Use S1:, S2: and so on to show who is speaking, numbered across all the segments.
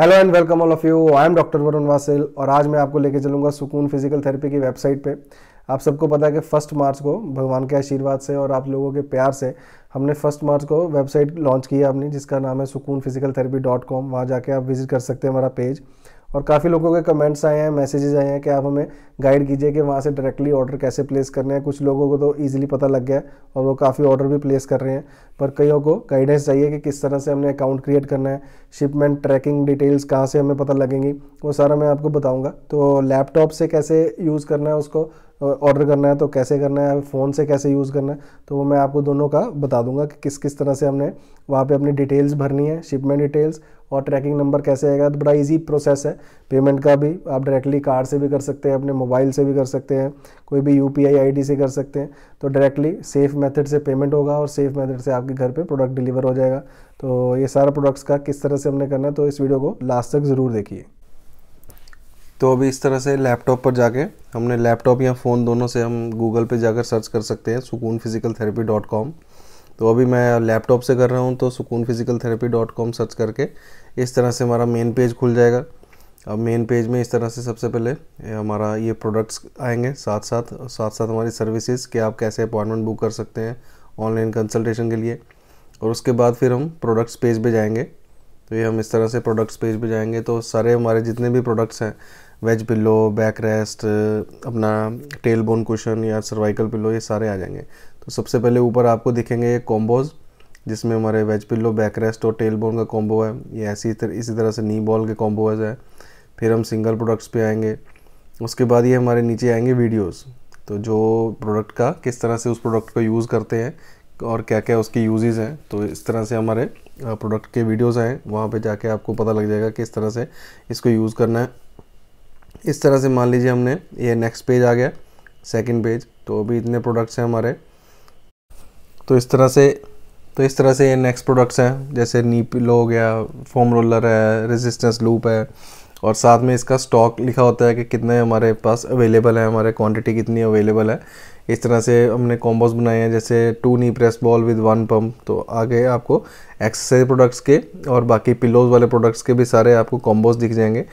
S1: hello and welcome all of you I am doctor Varun Vasil और आज मैं आपको लेके चलूँगा सुकून फिजिकल थेरेपी की वेबसाइट पे आप सबको पता है कि फर्स्ट मार्च को भगवान के आशीर्वाद से और आप लोगों के प्यार से हमने फर्स्ट मार्च को वेबसाइट लॉन्च की है अपनी जिसका नाम है सुकून फिजिकल थेरेपी डॉट कॉम वहाँ जाके आप विजिट कर सकते हैं हमारा पेज और काफ़ी लोगों के कमेंट्स आए हैं मैसेजेस आए हैं कि आप हमें गाइड कीजिए कि वहाँ से डायरेक्टली ऑर्डर कैसे प्लेस करने हैं कुछ लोगों को तो ईजिली पता लग गया और वो काफ़ी ऑर्डर भी प्लेस कर रहे हैं पर कईयों को गाइडेंस चाहिए कि किस तरह से हमने अकाउंट क्रिएट करना है शिपमेंट ट्रैकिंग डिटेल्स कहाँ से हमें पता लगेंगी वो सारा मैं आपको बताऊँगा तो लैपटॉप से कैसे यूज़ करना है उसको ऑर्डर करना है तो कैसे करना है फ़ोन से कैसे यूज़ करना है तो वो मैं आपको दोनों का बता दूंगा कि किस किस तरह से हमने वहाँ पे अपनी डिटेल्स भरनी है शिपमेंट डिटेल्स और ट्रैकिंग नंबर कैसे आएगा तो बड़ा इजी प्रोसेस है पेमेंट का भी आप डायरेक्टली कार्ड से भी कर सकते हैं अपने मोबाइल से भी कर सकते हैं कोई भी यू पी से कर सकते हैं तो डायरेक्टली सेफ़ मेथड से पेमेंट होगा और सेफ़ मेथड से आपके घर पर प्रोडक्ट डिलीवर हो जाएगा तो ये सारा प्रोडक्ट्स का किस तरह से हमने करना है तो इस वीडियो को लास्ट तक ज़रूर देखिए तो अभी इस तरह से लैपटॉप पर जाके हमने लैपटॉप या फ़ोन दोनों से हम गूगल पे जाकर सर्च कर सकते हैं सुकून फिजिकल थेरेपी डॉट कॉम तो अभी मैं लैपटॉप से कर रहा हूँ तो Sukoon physical therapy dot com search करके इस तरह से हमारा मेन पेज खुल जाएगा अब मेन पेज में इस तरह से सबसे पहले हमारा ये प्रोडक्ट्स आएंगे साथ साथ साथ साथ हमारी सर्विसेज कि आप कैसे अपॉइंटमेंट बुक कर सकते हैं ऑनलाइन कंसल्टेशन के लिए और उसके बाद फिर हम प्रोडक्ट्स पेज पे जाएंगे तो ये हम इस तरह से प्रोडक्ट्स पेज पे जाएंगे तो सारे हमारे जितने भी प्रोडक्ट्स हैं वेज पिल्लो बैक रेस्ट अपना टेल बोन कुशन या सर्वाइकल पिल्लो ये सारे आ जाएंगे तो सबसे पहले ऊपर आपको दिखेंगे ये कॉम्बोज जिसमें हमारे वेज पिल्लो बैक रेस्ट और टेल बोन का कॉम्बो है ये ऐसी तर, इसी तरह से नी बॉल के कॉम्बोज है फिर हम सिंगल प्रोडक्ट्स पे आएंगे उसके बाद ये हमारे नीचे आएंगे वीडियोस तो जो प्रोडक्ट का किस तरह से उस प्रोडक्ट को यूज़ करते हैं और क्या क्या उसकी यूजेज़ हैं तो इस तरह से हमारे प्रोडक्ट के वीडियोस हैं वहाँ पे जाके आपको पता लग जाएगा किस तरह से इसको यूज़ करना है इस तरह से मान लीजिए हमने ये नेक्स्ट पेज आ गया सेकंड पेज तो अभी इतने प्रोडक्ट्स हैं हमारे तो इस तरह से तो इस तरह से ये नेक्स्ट प्रोडक्ट्स हैं जैसे नी हो गया फोम रोलर है रेजिस्टेंस लूप है और साथ में इसका स्टॉक लिखा होता है कि कितने हमारे पास अवेलेबल है हमारे क्वांटिटी कितनी अवेलेबल है इस तरह से हमने कॉम्बोज बनाए हैं जैसे two knee press ball with one pump तो आगे आपको एक्सरसाइज प्रोडक्ट्स के और बाकी पिलोज वाले प्रोडक्ट्स के भी सारे आपको कॉम्बोज दिख जाएंगे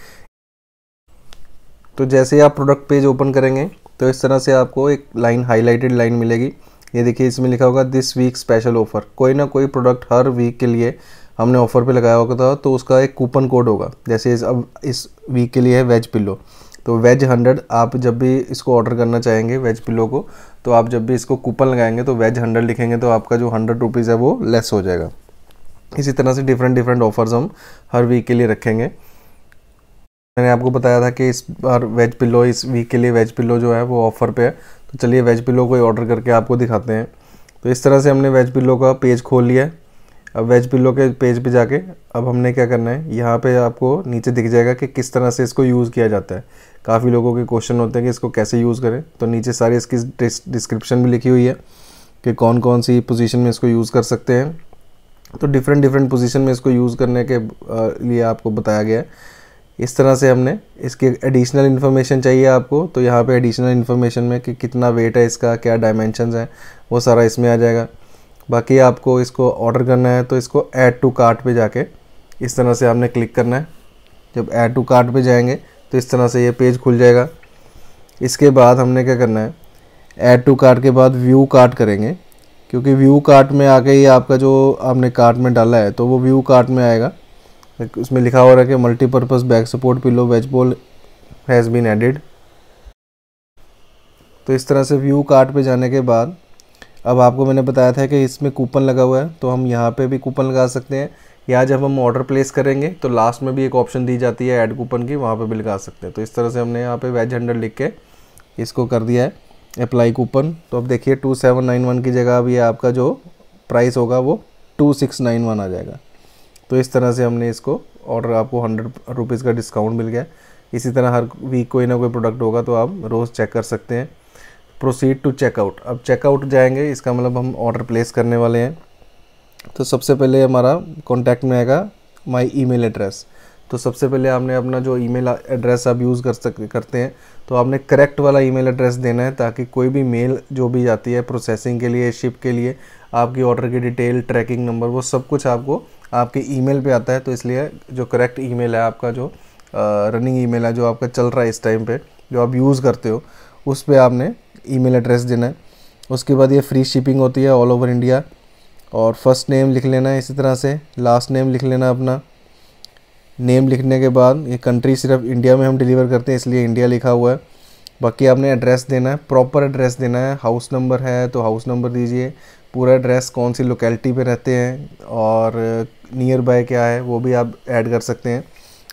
S1: तो जैसे ही आप प्रोडक्ट पेज ओपन करेंगे तो इस तरह से आपको एक लाइन हाईलाइटेड लाइन मिलेगी ये देखिए इसमें लिखा होगा दिस वीक स्पेशल ऑफर कोई ना कोई प्रोडक्ट हर वीक के लिए हमने ऑफ़र पे लगाया होगा था तो उसका एक कूपन कोड होगा जैसे इस अब इस वीक के लिए है वेज पिल्लो तो वेज हंड्रेड आप जब भी इसको ऑर्डर करना चाहेंगे वेज पिल्लो को तो आप जब भी इसको कूपन लगाएंगे तो वेज हंड्रेड लिखेंगे तो आपका जो हंड्रेड रुपीज़ है वो लेस हो जाएगा इसी तरह से डिफरेंट डिफरेंट ऑफर्स हम हर वीक के लिए रखेंगे मैंने आपको बताया था कि इस बार वेज पिल्लो इस वीक के लिए वेज पिल्लो जो है वो ऑफ़र पे है तो चलिए वेज पिल्लो को ऑर्डर करके आपको दिखाते हैं तो इस तरह से हमने वेज पिल्लो का पेज खोल लिया अब वेज पिल्लो के पेज पे जाके अब हमने क्या करना है यहाँ पे आपको नीचे दिख जाएगा कि किस तरह से इसको यूज़ किया जाता है काफ़ी लोगों के क्वेश्चन होते हैं कि इसको कैसे यूज़ करें तो नीचे सारी इसकी डिस्क्रिप्शन भी लिखी हुई है कि कौन कौन सी पोजीशन में इसको यूज़ कर सकते हैं तो डिफरेंट डिफरेंट पोजीशन में इसको यूज़ करने के लिए आपको बताया गया है इस तरह से हमने इसके एडिशनल इन्फॉर्मेशन चाहिए आपको तो यहाँ पे एडिशनल इन्फॉर्मेशन में कि कितना वेट है इसका क्या डायमेंशन हैं वो सारा इसमें आ जाएगा बाकी आपको इसको ऑर्डर करना है तो इसको ऐड टू कार्ट पे जाके इस तरह से आपने क्लिक करना है जब ऐड टू कार्ट पे जाएंगे तो इस तरह से ये पेज खुल जाएगा इसके बाद हमने क्या करना है ऐड टू कार्ट के बाद व्यू कार्ट करेंगे क्योंकि व्यू कार्ट में आके ये आपका जो आपने कार्ट में डाला है तो वो व्यू कार्ट में आएगा उसमें लिखा हो रहा है कि multipurpose back support pillow wedge ball has been added तो इस तरह से व्यू कार्ट पे जाने के बाद अब आपको मैंने बताया था कि इसमें कूपन लगा हुआ है तो हम यहाँ पे भी कूपन लगा सकते हैं या जब हम ऑर्डर प्लेस करेंगे तो लास्ट में भी एक ऑप्शन दी जाती है ऐड कूपन की वहाँ पे भी लगा सकते हैं तो इस तरह से हमने यहाँ पे वेज हंडर लिख के इसको कर दिया है अप्लाई कूपन तो अब देखिए टू सेवन नाइन वन की जगह अब ये आपका जो प्राइस होगा वो टू सिक्स नाइन वन आ जाएगा तो इस तरह से हमने इसको ऑर्डर आपको हंड्रेड रुपीज़ का डिस्काउंट मिल गया इसी तरह हर वीक कोई ना कोई प्रोडक्ट होगा तो आप रोज़ चेक कर सकते हैं प्रोसीड टू चेकआउट अब चेकआउट जाएंगे इसका मतलब हम ऑर्डर प्लेस करने वाले हैं तो सबसे पहले हमारा कॉन्टैक्ट में आएगा माई ई एड्रेस तो सबसे पहले आपने अपना जो ईमेल एड्रेस आप यूज़ कर सकते करते हैं तो आपने करेक्ट वाला ईमेल एड्रेस देना है ताकि कोई भी मेल जो भी जाती है प्रोसेसिंग के लिए शिप के लिए आपकी ऑर्डर की डिटेल ट्रैकिंग नंबर वो सब कुछ आपको आपके ईमेल पे आता है तो इसलिए जो करेक्ट ईमेल है आपका जो रनिंग ईमेल है जो आपका चल रहा है इस टाइम पर जो आप यूज़ करते हो उस पर आपने ईमेल एड्रेस देना है उसके बाद ये फ्री शिपिंग होती है ऑल ओवर इंडिया और फर्स्ट नेम लिख लेना है इसी तरह से लास्ट नेम लिख लेना अपना नेम लिखने के बाद ये कंट्री सिर्फ इंडिया में हम डिलीवर करते हैं इसलिए इंडिया लिखा हुआ है बाकी आपने एड्रेस देना है प्रॉपर एड्रेस देना है हाउस नंबर है तो हाउस नंबर दीजिए पूरा एड्रेस कौन सी लोकेलिटी पे रहते हैं और नियर बाय क्या है वो भी आप ऐड कर सकते हैं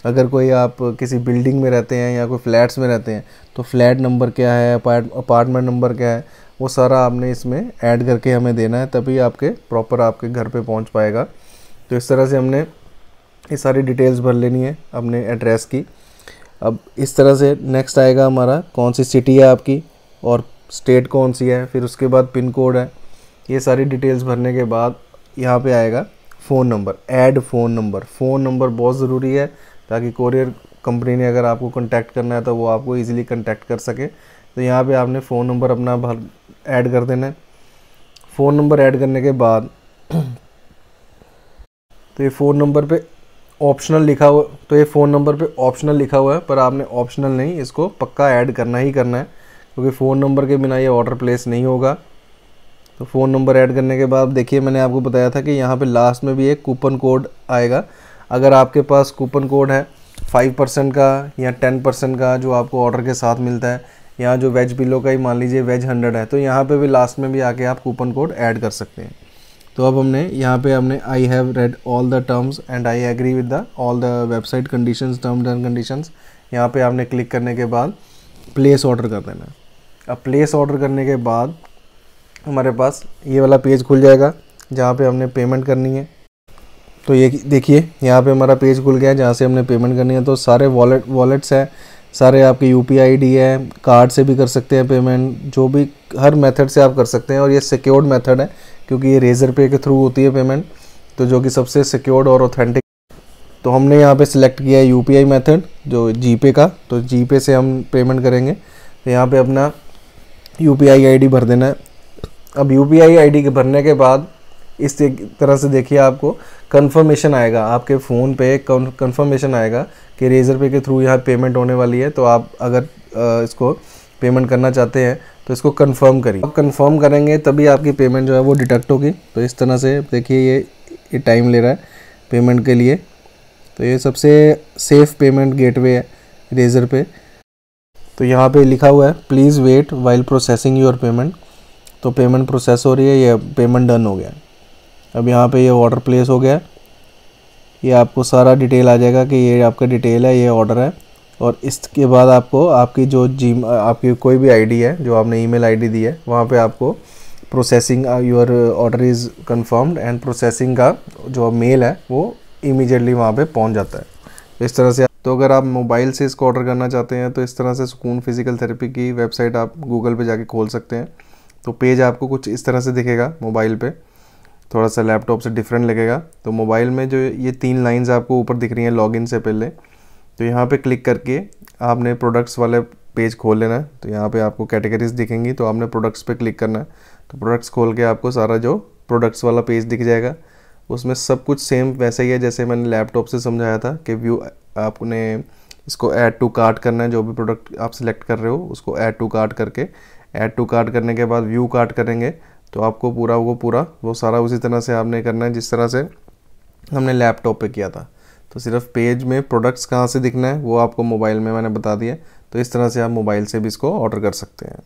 S1: अगर कोई आप किसी बिल्डिंग में रहते हैं या कोई फ्लैट्स में रहते हैं तो फ्लैट नंबर क्या है अपार्टमेंट नंबर क्या है वो सारा आपने इसमें ऐड करके हमें देना है तभी आपके प्रॉपर आपके घर पे पहुंच पाएगा तो इस तरह से हमने ये सारी डिटेल्स भर लेनी है अपने एड्रेस की अब इस तरह से नेक्स्ट आएगा हमारा कौन सी सिटी है आपकी और स्टेट कौन सी है फिर उसके बाद पिन कोड है ये सारी डिटेल्स भरने के बाद यहाँ पर आएगा phone number add phone number phone number बहुत ज़रूरी है ताकि कोरियर कंपनी ने अगर आपको कॉन्टैक्ट करना है तो वो आपको ईजिली कॉन्टैक्ट कर सके तो यहाँ पर आपने फ़ोन नंबर अपना भर ऐड कर देना है फ़ोन नंबर ऐड करने के बाद तो ये फ़ोन नंबर पे ऑप्शनल लिखा हुआ तो ये फ़ोन नंबर पे ऑप्शनल लिखा हुआ है पर आपने ऑप्शनल नहीं इसको पक्का ऐड करना ही करना है क्योंकि फ़ोन नंबर के बिना ये ऑर्डर प्लेस नहीं होगा तो फ़ोन नंबर ऐड करने के बाद देखिए मैंने आपको बताया था कि यहाँ पे लास्ट में भी एक कूपन कोड आएगा अगर आपके पास कूपन कोड है फाइव परसेंट का या टेन परसेंट का जो आपको ऑर्डर के साथ मिलता है यहाँ जो वेज पिलो का ही मान लीजिए वेज हंड्रेड है तो यहाँ पे भी लास्ट में भी आके आप कूपन कोड ऐड कर सकते हैं तो अब हमने यहाँ पे हमने I have read all the terms and I agree with the all the website conditions terms and conditions यहाँ पे आपने क्लिक करने के बाद प्लेस ऑर्डर कर देना अब प्लेस ऑर्डर करने के बाद हमारे पास ये वाला पेज खुल जाएगा जहाँ पे हमने पेमेंट करनी है तो ये देखिए यहाँ पे हमारा पेज खुल गया है जहाँ से हमने पेमेंट करनी है तो सारे वॉलेट वॉलेट्स हैं सारे आपके यू पी आई डी है कार्ड से भी कर सकते हैं पेमेंट जो भी हर मेथड से आप कर सकते हैं और ये सिक्योर्ड मेथड है क्योंकि ये रेजर पे के थ्रू होती है पेमेंट तो जो कि सबसे सिक्योर्ड और ऑथेंटिक तो हमने यहाँ पे सिलेक्ट किया है यू पी आई मैथड जो जी पे का तो जी पे से हम पेमेंट करेंगे तो यहाँ पर अपना U P I I D भर देना है अब U P I I D के भरने के बाद इस तरह से देखिए आपको कंफर्मेशन आएगा आपके फ़ोन पे कंफर्मेशन आएगा कि रेज़र पे के थ्रू यहाँ पेमेंट होने वाली है तो आप अगर इसको पेमेंट करना चाहते हैं तो इसको कंफर्म करिए आप कंफर्म करेंगे तभी आपकी पेमेंट जो है वो डिटेक्ट होगी तो इस तरह से देखिए ये ये टाइम ले रहा है पेमेंट के लिए तो ये सबसे सेफ़ पेमेंट गेटवे है रेज़र पे तो यहाँ पे लिखा हुआ है please wait while processing your payment तो पेमेंट प्रोसेस हो रही है या पेमेंट डन हो गया अब यहाँ पे ये ऑर्डर प्लेस हो गया ये आपको सारा डिटेल आ जाएगा कि ये आपका डिटेल है ये ऑर्डर है और इसके बाद आपको आपकी जो जी आपकी कोई भी आईडी है जो आपने ईमेल आईडी दी है वहाँ पे आपको processing your order is confirmed and processing का जो मेल है वो इमीजिएटली वहाँ पे पहुँच जाता है इस तरह से तो अगर आप मोबाइल से इसको ऑर्डर करना चाहते हैं तो इस तरह से सुकून फिज़िकल थेरेपी की वेबसाइट आप गूगल पर जाके खोल सकते हैं तो पेज आपको कुछ इस तरह से दिखेगा मोबाइल पे थोड़ा सा लैपटॉप से डिफरेंट लगेगा तो मोबाइल में जो ये तीन लाइंस आपको ऊपर दिख रही हैं लॉगिन से पहले तो यहाँ पे क्लिक करके आपने प्रोडक्ट्स वाले पेज खोल लेना है तो यहाँ पे आपको कैटेगरीज दिखेंगी तो आपने प्रोडक्ट्स पे क्लिक करना है तो प्रोडक्ट्स खोल के आपको सारा जो प्रोडक्ट्स वाला पेज दिख जाएगा उसमें सब कुछ सेम वैसे ही है जैसे मैंने लैपटॉप से समझाया था कि व्यू आपने इसको ऐड टू कार्ट करना है जो भी प्रोडक्ट आप सिलेक्ट कर रहे हो उसको ऐड टू कार्ट करके ऐड टू कार्ट करने के बाद व्यू कार्ट करेंगे तो आपको पूरा वो पूरा वो सारा उसी तरह से आपने करना है जिस तरह से हमने लैपटॉप पे किया था तो सिर्फ पेज में प्रोडक्ट्स कहाँ से दिखना है वो आपको मोबाइल में मैंने बता दिया तो इस तरह से आप मोबाइल से भी इसको ऑर्डर कर सकते हैं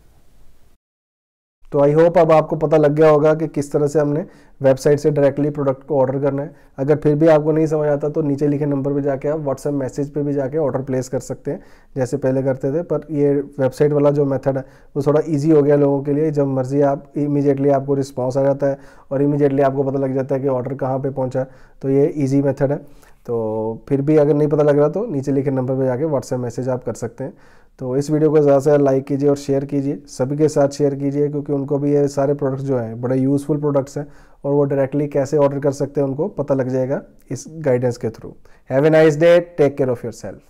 S1: तो आई होप अब आपको पता लग गया होगा कि किस तरह से हमने वेबसाइट से डायरेक्टली प्रोडक्ट को ऑर्डर करना है अगर फिर भी आपको नहीं समझ आता तो नीचे लिखे नंबर पे जाके आप व्हाट्सएप मैसेज पे भी जाके ऑर्डर प्लेस कर सकते हैं जैसे पहले करते थे पर ये वेबसाइट वाला जो मेथड है वो थोड़ा ईजी हो गया लोगों के लिए जब मर्जी आप इमीजिएटली आपको रिस्पॉन्स आ जाता है और इमीजिएटली आपको पता लग जाता है कि ऑर्डर कहाँ पर पहुँचा तो ये ईजी मेथड है तो फिर भी अगर नहीं पता लग रहा तो नीचे लिखे नंबर पर जाके व्हाट्सएप मैसेज आप कर सकते हैं तो इस वीडियो को ज़्यादा से ज़्यादा लाइक कीजिए और शेयर कीजिए सभी के साथ शेयर कीजिए क्योंकि उनको भी ये सारे प्रोडक्ट्स जो हैं बड़े यूज़फुल प्रोडक्ट्स हैं और वो डायरेक्टली कैसे ऑर्डर कर सकते हैं उनको पता लग जाएगा इस गाइडेंस के through have a nice day take care of your self